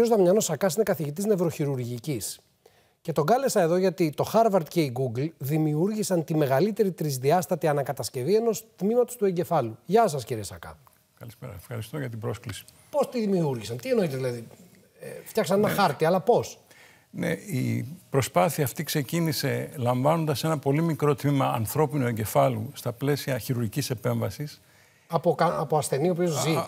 Ο κ. Δαμιανό Σακάς είναι καθηγητής νευροχειρουργικής. Και τον κάλεσα εδώ γιατί το Harvard και η Google δημιούργησαν τη μεγαλύτερη τρισδιάστατη ανακατασκευή ενός τμήματος του εγκεφάλου. Γεια σας, κύριε Σακά. Καλησπέρα. Ευχαριστώ για την πρόσκληση. Πώς τη δημιούργησαν, τι εννοείται δηλαδή. Ε, φτιάξαν ένα ναι. χάρτη, αλλά πώς. Ναι, η προσπάθεια αυτή ξεκίνησε λαμβάνοντας ένα πολύ μικρό τμήμα ανθρώπινου εγκεφάλου στα πλαίσια χειρουργικής επέμβασης. Από, από ασθενή που ζει.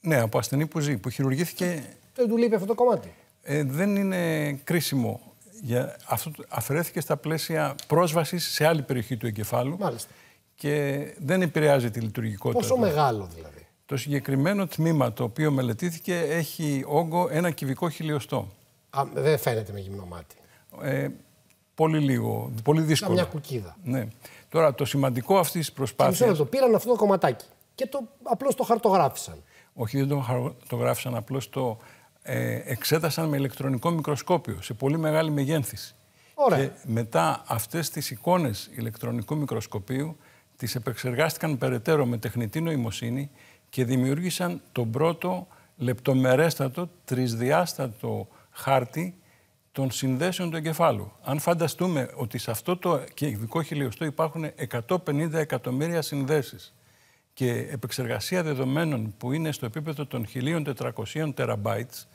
ναι, από ασθενή που ζει, που χειρουργήθηκε δεν του λείπει αυτό το κομμάτι. Ε, δεν είναι κρίσιμο. Για, αυτό αφαιρέθηκε στα πλαίσια πρόσβασης σε άλλη περιοχή του εγκεφάλου. Μάλιστα. Και δεν επηρεάζει τη λειτουργικότητα. Πόσο μεγάλο δηλαδή. Το συγκεκριμένο τμήμα το οποίο μελετήθηκε έχει όγκο ένα κυβικό χιλιοστό. Α, δεν φαίνεται με γυμνό μάτι. Ε, πολύ λίγο. Πολύ δύσκολο. Σαν μια κουκίδα. Ναι. Τώρα το σημαντικό αυτής της προσπάθειας. Το πήραν αυτό το κομματάκι και το, απλώς το χαρτογράφησαν. Όχι, δεν το, χαρτογράφησαν απλώς το ε, εξέτασαν με ηλεκτρονικό μικροσκόπιο σε πολύ μεγάλη μεγένθηση. Ωραία. Και μετά αυτές τις εικόνες ηλεκτρονικού μικροσκοπίου τις επεξεργάστηκαν περαιτέρω με τεχνητή νοημοσύνη και δημιούργησαν τον πρώτο λεπτομερέστατο, τρισδιάστατο χάρτη των συνδέσεων του εγκεφάλου. Αν φανταστούμε ότι σε αυτό το κυβικό χιλιοστό υπάρχουν 150 εκατομμύρια συνδέσεις και επεξεργασία δεδομένων που είναι στο επίπεδο των 1400 τεραμπάιτς,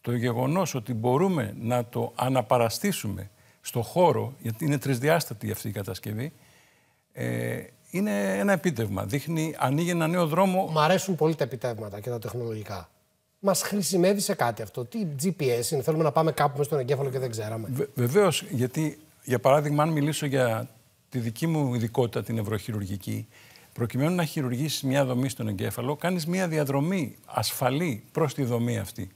το γεγονός ότι μπορούμε να το αναπαραστήσουμε στο χώρο, γιατί είναι τρισδιάστατη αυτή η κατασκευή, ε, είναι ένα επίτευγμα. Δείχνει, ανοίγει ένα νέο δρόμο. Μ' αρέσουν πολύ τα επιτεύγματα και τα τεχνολογικά. Μας χρησιμεύει σε κάτι αυτό. Τι GPS είναι, θέλουμε να πάμε κάπου με στον εγκέφαλο και δεν ξέραμε. Βε, Βεβαίως, γιατί για παράδειγμα, αν μιλήσω για τη δική μου ειδικότητα, την ευρωχειρουργική, προκειμένου να χειρουργήσεις μια δομή στον εγκέφαλο, κάνεις μια διαδρομή ασφαλή προς τη δομή αυτή.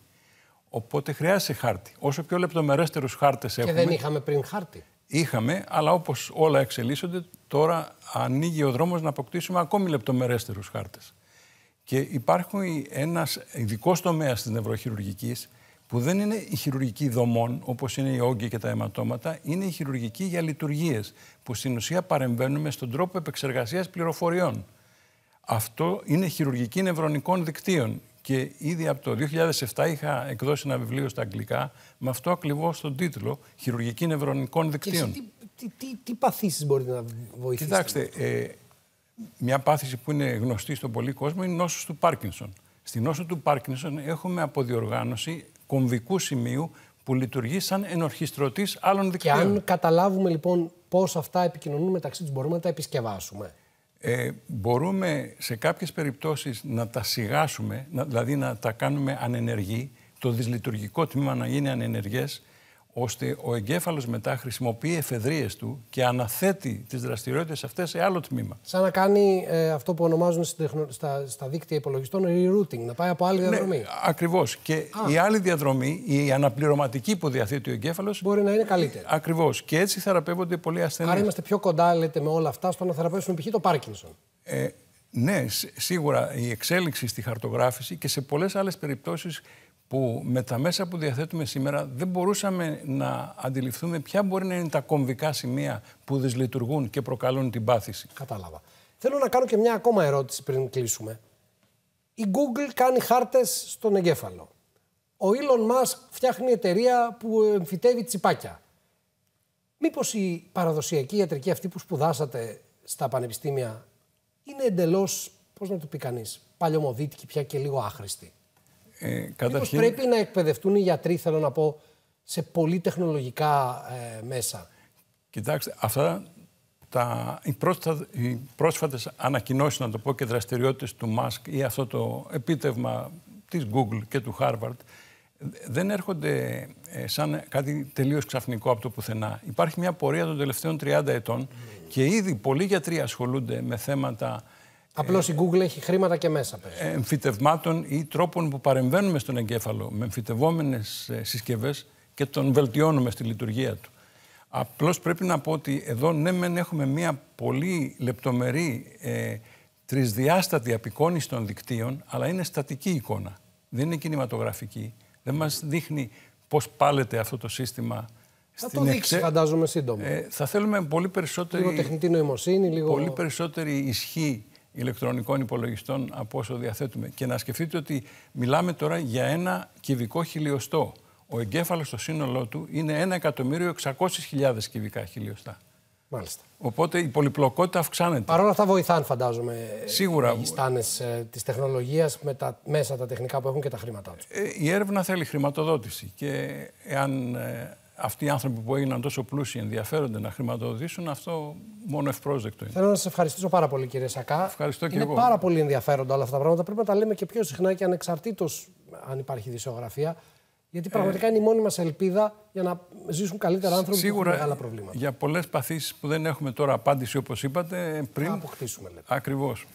Οπότε χρειάζεσαι χάρτη. Όσο πιο λεπτομερέστερους χάρτες έχουμε. Και δεν είχαμε πριν χάρτη. Είχαμε, αλλά όπως όλα εξελίσσονται, τώρα ανοίγει ο δρόμος να αποκτήσουμε ακόμη λεπτομερέστερους χάρτες. Και υπάρχει ένας ειδικός τομέας της νευροχειρουργικής που δεν είναι η χειρουργική δομών, όπως είναι οι όγκοι και τα αιματώματα, είναι η χειρουργική για λειτουργίες, που στην ουσία παρεμβαίνουμε στον τρόπο επεξεργασίας πληροφοριών. Αυτό είναι χειρουργική νευρονικών δικτύων και ήδη από το 2007 είχα εκδώσει ένα βιβλίο στα αγγλικά με αυτό ακριβώς τον τίτλο Χειρουργική Νευρονικών Δικτύων. Και τι, τι, τι, παθήσεις μπορείτε να βοηθήσετε. Κοιτάξτε, ε, μια πάθηση που είναι γνωστή στον πολύ κόσμο είναι η νόσος του Πάρκινσον. Στην νόσο του Πάρκινσον έχουμε αποδιοργάνωση κομβικού σημείου που λειτουργεί σαν ενορχιστρωτής άλλων δικτύων. Και αν καταλάβουμε λοιπόν πώς αυτά επικοινωνούν μεταξύ τους, μπορούμε να τα επισκευάσουμε. Ε, μπορούμε σε κάποιες περιπτώσεις να τα σιγάσουμε, να, δηλαδή να τα κάνουμε ανενεργή, το δυσλειτουργικό τμήμα να γίνει ανενεργές ώστε ο εγκέφαλος μετά χρησιμοποιεί εφεδρίες του και αναθέτει τις δραστηριότητες αυτές σε άλλο τμήμα. Σαν να κάνει ε, αυτό που ονομάζουν στα, στα δίκτυα υπολογιστών rerouting, να πάει από άλλη ναι, διαδρομή. Ναι, ακριβώς. Και η άλλη διαδρομή, η αναπληρωματική που διαθέτει ο εγκέφαλος Μπορεί να είναι καλύτερη. Ακριβώς. Και έτσι θεραπεύονται πολλοί ασθενείς. Άρα είμαστε πιο κοντά, λέτε, με όλα αυτά στο να θεραπεύσουμε π.χ. το Πάρκινσον. Ε, ναι, σίγουρα η εξέλιξη στη χαρτογράφηση και σε πολλές άλλες περιπτώσεις που με τα μέσα που διαθέτουμε σήμερα δεν μπορούσαμε να αντιληφθούμε ποια μπορεί να είναι τα κομβικά σημεία που δυσλειτουργούν και προκαλούν την πάθηση. Κατάλαβα. Θέλω να κάνω και μια ακόμα ερώτηση πριν κλείσουμε. Η Google κάνει χάρτες στον εγκέφαλο. Ο Elon Musk φτιάχνει εταιρεία που εμφυτεύει τσιπάκια. Μήπως η παραδοσιακή ιατρική αυτή που σπουδάσατε στα πανεπιστήμια είναι εντελώς, πώς να το πει κανείς, παλιωμοδίτικη πια και λίγο άχρηστη. Ε, πρέπει να εκπαιδευτούν οι γιατροί, θέλω να πω, σε πολύ τεχνολογικά ε, μέσα. Κοιτάξτε, αυτά τα, οι, πρόσφα, οι πρόσφατες ανακοινώσεις, να το πω, και δραστηριότητες του Μάσκ ή αυτό το επίτευγμα της Google και του Harvard δεν έρχονται ε, σαν κάτι τελείως ξαφνικό από το πουθενά. Υπάρχει μια πορεία των τελευταίων 30 ετών και ήδη πολλοί γιατροί ασχολούνται με θέματα Απλώς η Google έχει χρήματα και μέσα. Πες. Εμφυτευμάτων ή τρόπων που παρεμβαίνουμε στον εγκέφαλο με εμφυτευόμενες ε, συσκευές και τον βελτιώνουμε στη λειτουργία του. Απλώς πρέπει να πω ότι εδώ ναι, μεν έχουμε μια πολύ λεπτομερή ε, τρισδιάστατη απεικόνηση των δικτύων, αλλά είναι στατική εικόνα. Δεν είναι κινηματογραφική. Δεν μας δείχνει πώς πάλεται αυτό το σύστημα. Θα το δείξει, εξε... φαντάζομαι, σύντομα. Ε, θα θέλουμε πολύ περισσότερη. Λίγο τεχνητή νοημοσύνη, λίγο. Πολύ περισσότερη ισχύ ηλεκτρονικών υπολογιστών από όσο διαθέτουμε. Και να σκεφτείτε ότι μιλάμε τώρα για ένα κυβικό χιλιοστό. Ο εγκέφαλος στο σύνολό του είναι 1.600.000 κυβικά χιλιοστά. Μάλιστα. Οπότε η πολυπλοκότητα αυξάνεται. Παρόλα αυτά βοηθάνε φαντάζομαι. Σίγουρα. Οι στάνες ε, της τεχνολογίας με τα μέσα, τα τεχνικά που έχουν και τα χρήματά τους. Ε, η έρευνα θέλει χρηματοδότηση. Και εάν ε, αυτοί οι άνθρωποι που έγιναν τόσο πλούσιοι ενδιαφέρονται να χρηματοδοτήσουν, αυτό μόνο ευπρόσδεκτο είναι. Θέλω να σας ευχαριστήσω πάρα πολύ, κύριε Σακά. Ευχαριστώ και είναι πάρα πολύ ενδιαφέροντα όλα αυτά τα πράγματα. Πρέπει να τα λέμε και πιο συχνά και ανεξαρτήτως αν υπάρχει δισογραφία. Γιατί ε, πραγματικά είναι η μόνη μας ελπίδα για να ζήσουν καλύτερα άνθρωποι σίγουρα, που μεγάλα προβλήματα. Για πολλές παθήσεις που δεν έχουμε τώρα απάντηση, όπως είπατε, πριν. Να αποκτήσουμε, λέτε. Ακριβώς.